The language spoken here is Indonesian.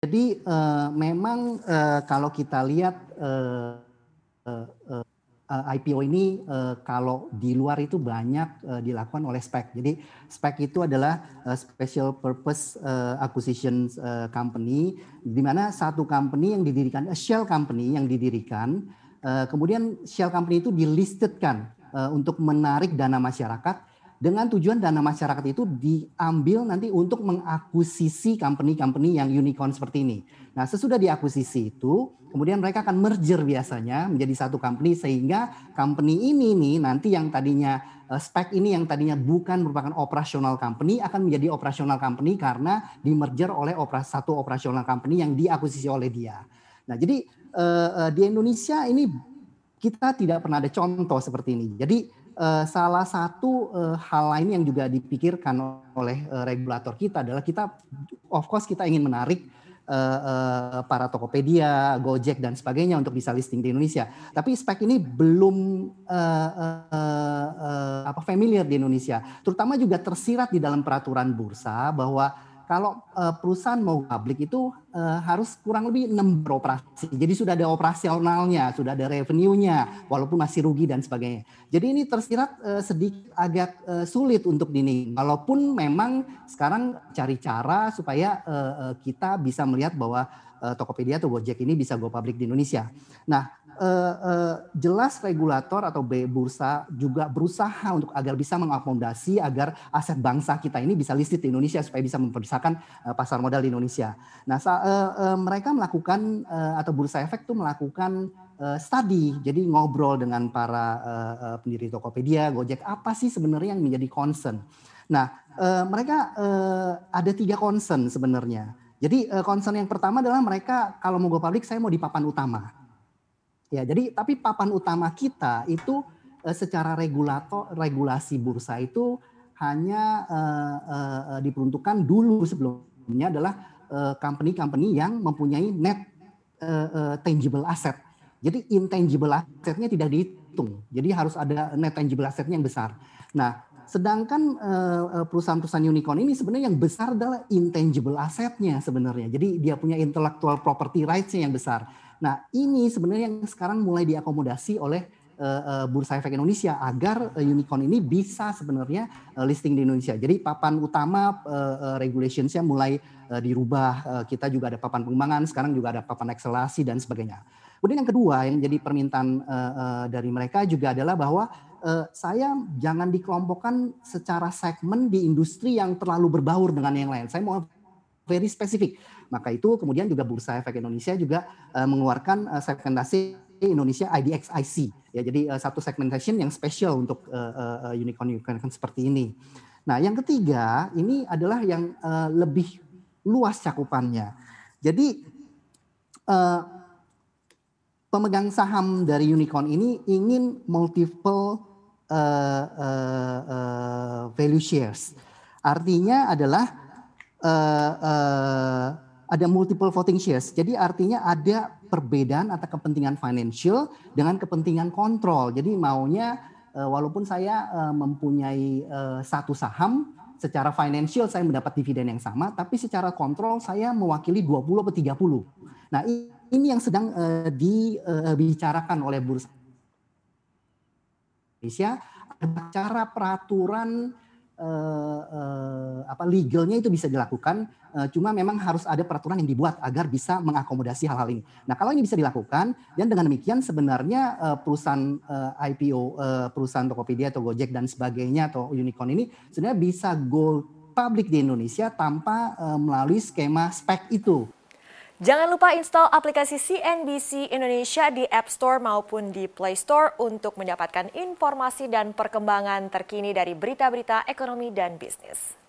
Jadi uh, memang uh, kalau kita lihat uh, eh, uh, uh, IPO ini uh, kalau di luar itu banyak uh, dilakukan oleh spek. Jadi spek itu adalah uh, Special Purpose uh, Acquisition uh, Company, di mana satu company yang didirikan, a shell company yang didirikan, uh, kemudian shell company itu dilistedkan uh, untuk menarik dana masyarakat dengan tujuan dana masyarakat itu diambil nanti untuk mengakuisisi company-company yang unicorn seperti ini. Nah, sesudah diakuisisi itu, kemudian mereka akan merger biasanya menjadi satu company sehingga company ini nih nanti yang tadinya eh, spek ini yang tadinya bukan merupakan operasional company akan menjadi operasional company karena di merger oleh satu operasional company yang diakuisisi oleh dia. Nah, jadi eh, eh, di Indonesia ini kita tidak pernah ada contoh seperti ini. Jadi uh, salah satu uh, hal lain yang juga dipikirkan oleh uh, regulator kita adalah kita of course kita ingin menarik uh, uh, para Tokopedia, Gojek dan sebagainya untuk bisa listing di Indonesia. Tapi spek ini belum uh, uh, uh, familiar di Indonesia, terutama juga tersirat di dalam peraturan bursa bahwa kalau uh, perusahaan mau publik itu uh, harus kurang lebih enam beroperasi. Jadi sudah ada operasionalnya, sudah ada revenue-nya, walaupun masih rugi dan sebagainya. Jadi ini tersirat uh, sedikit agak uh, sulit untuk dini. Walaupun memang sekarang cari cara supaya kita bisa melihat bahwa uh, Tokopedia atau Gojek ini bisa go public di Indonesia. Nah, eh, eh, jelas regulator atau B bursa juga berusaha untuk agar bisa mengakomodasi agar aset bangsa kita ini bisa listed di Indonesia supaya bisa memperbesarkan eh, pasar modal di Indonesia. Nah, sa- eh, eh, mereka melakukan eh, atau bursa efek itu melakukan eh, study, jadi ngobrol dengan para eh, eh, pendiri Tokopedia, Gojek, apa sih sebenarnya yang menjadi concern? Nah, uh, mereka uh, ada tiga concern sebenarnya. Jadi uh, concern yang pertama adalah mereka kalau mau go public, saya mau di papan utama. Ya, jadi tapi papan utama kita itu eh, secara regulator regulasi bursa itu hanya uh, uh, diperuntukkan dulu sebelumnya adalah company-company uh, yang mempunyai net uh, uh, tangible asset. Jadi intangible asetnya tidak dihitung. Jadi harus ada net tangible asetnya yang besar. Nah, sedangkan perusahaan-perusahaan unicorn ini sebenarnya yang besar adalah intangible asetnya sebenarnya. Jadi dia punya intellectual property rights-nya yang besar. Nah, ini sebenarnya yang sekarang mulai diakomodasi oleh eh, eh, Bursa Efek Indonesia agar eh, unicorn ini bisa sebenarnya listing di Indonesia. Jadi papan utama uh, regulationsnya mulai dirubah. kita juga ada papan pengembangan, sekarang juga ada papan akselerasi dan sebagainya. Kemudian yang kedua yang jadi permintaan dari mereka juga adalah bahwa saya jangan dikelompokkan secara segmen di industri yang terlalu berbaur dengan yang lain. Saya mau very spesifik. Maka itu kemudian juga Bursa Efek Indonesia juga uh, mengeluarkan uh, segmentasi Indonesia IDXIC ya jadi uh, satu segmentation yang spesial untuk unicorn-unicorn uh, uh, unicorn unicorn seperti ini. Nah, yang ketiga ini adalah yang uh, lebih luas cakupannya. Jadi uh, pemegang saham dari unicorn ini ingin multiple uh, uh, uh, value shares. Artinya adalah uh, ada multiple voting shares. Jadi artinya ada perbedaan antara kepentingan financial dengan kepentingan kontrol. Jadi maunya eh, walaupun saya eh, mempunyai eh, satu saham secara financial saya mendapat dividen yang sama, tapi secara kontrol saya mewakili 20 atau 30. Nah, ini yang sedang dibicarakan oleh Bursa Indonesia cara peraturan eh, eh, apa legalnya itu bisa dilakukan eh, cuma memang harus ada peraturan yang dibuat agar bisa mengakomodasi hal-hal ini. Nah, kalau ini bisa dilakukan dan dengan demikian sebenarnya eh, perusahaan eh, IPO eh, perusahaan Tokopedia atau Gojek dan sebagainya atau unicorn ini sebenarnya bisa go public di Indonesia tanpa eh, melalui skema spek itu. Jangan lupa install aplikasi CNBC Indonesia di App Store maupun di Play Store untuk mendapatkan informasi dan perkembangan terkini dari berita-berita ekonomi dan bisnis.